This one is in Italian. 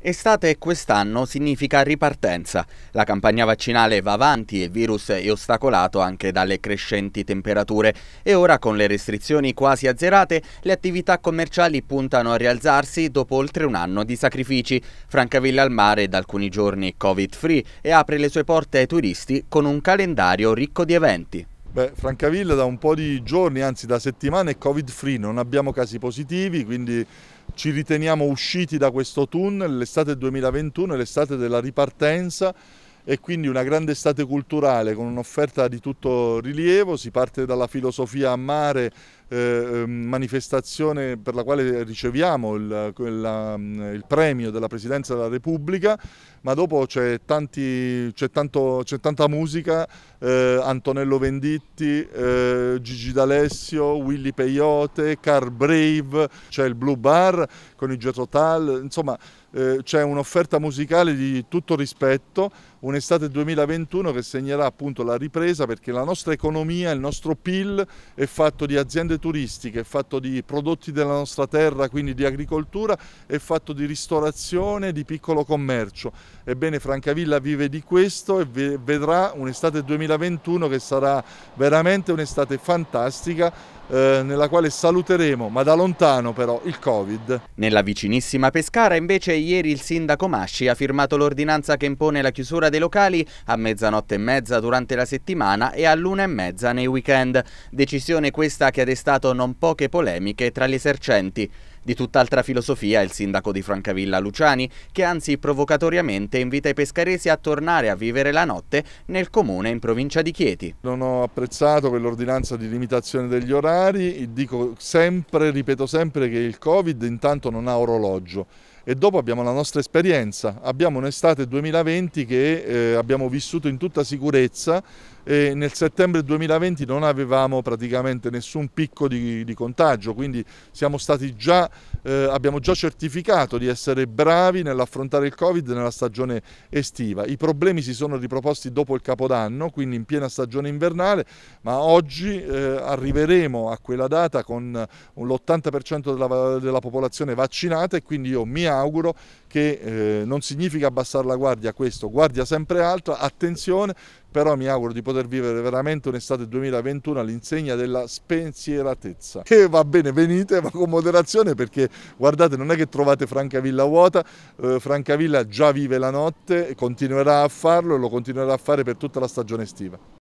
Estate quest'anno significa ripartenza. La campagna vaccinale va avanti e il virus è ostacolato anche dalle crescenti temperature e ora con le restrizioni quasi azzerate le attività commerciali puntano a rialzarsi dopo oltre un anno di sacrifici. Francavilla al mare da alcuni giorni covid free e apre le sue porte ai turisti con un calendario ricco di eventi. Beh, Francavilla da un po' di giorni, anzi da settimane, è covid free, non abbiamo casi positivi, quindi ci riteniamo usciti da questo tunnel, l'estate 2021 è l'estate della ripartenza e quindi una grande estate culturale con un'offerta di tutto rilievo, si parte dalla filosofia a mare eh, ehm, manifestazione per la quale riceviamo il, quella, mm, il, premio della Presidenza della Repubblica, ma dopo c'è, tanta musica, eh, Antonello Venditti, eh, Gigi D'Alessio, Willy Peyote, Car Brave, c'è il Blue Bar con i Getrotal, insomma eh, c'è un'offerta musicale di tutto rispetto, un'estate 2021 che segnerà appunto la ripresa perché la nostra economia, il nostro PIL è fatto di aziende case turistiche, è fatto di prodotti della nostra terra, quindi di agricoltura, è fatto di ristorazione, di piccolo commercio. Ebbene Francavilla vive di questo e vedrà un'estate 2021 che sarà veramente un'estate fantastica eh, nella quale saluteremo, ma da lontano però, il Covid. Nella vicinissima Pescara invece ieri il sindaco Masci ha firmato l'ordinanza che impone la chiusura dei locali a mezzanotte e mezza durante la settimana e a luna e mezza nei weekend. Decisione questa che ha destato destato non poche polemiche tra gli esercenti, di tutt'altra filosofia il sindaco di Francavilla Luciani, che anzi provocatoriamente invita i pescaresi a tornare a vivere la notte nel comune in provincia di Chieti. Non ho apprezzato quell'ordinanza di limitazione degli orari, dico sempre, ripeto sempre che il Covid intanto non ha orologio e dopo abbiamo la nostra esperienza, abbiamo un'estate 2020 che eh, abbiamo vissuto in tutta sicurezza e nel settembre 2020 non avevamo praticamente nessun picco di, di contagio, quindi siamo stati già eh, abbiamo già certificato di essere bravi nell'affrontare il Covid nella stagione estiva. I problemi si sono riproposti dopo il Capodanno, quindi in piena stagione invernale, ma oggi eh, arriveremo a quella data con l'80% della, della, popolazione vaccinata e quindi io mi auguro che eh, non significa abbassare la guardia questo, guardia sempre alta, attenzione però mi auguro di poter vivere veramente un'estate 2021 all'insegna della spensieratezza. Che va bene, venite, ma con moderazione perché guardate, non è che trovate Francavilla vuota, eh, Francavilla già vive la notte, continuerà a farlo e lo continuerà a fare per tutta la stagione estiva.